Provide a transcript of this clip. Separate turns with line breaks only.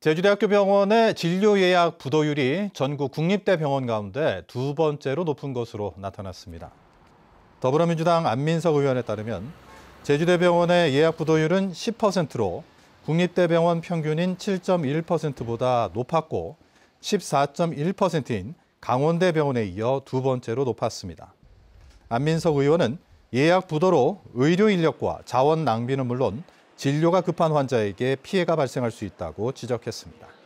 제주대학교 병원의 진료 예약 부도율이 전국 국립대 병원 가운데 두 번째로 높은 것으로 나타났습니다. 더불어민주당 안민석 의원에 따르면 제주대 병원의 예약 부도율은 10%로 국립대 병원 평균인 7.1%보다 높았고 14.1%인 강원대 병원에 이어 두 번째로 높았습니다. 안민석 의원은 예약 부도로 의료 인력과 자원 낭비는 물론 진료가 급한 환자에게 피해가 발생할 수 있다고 지적했습니다.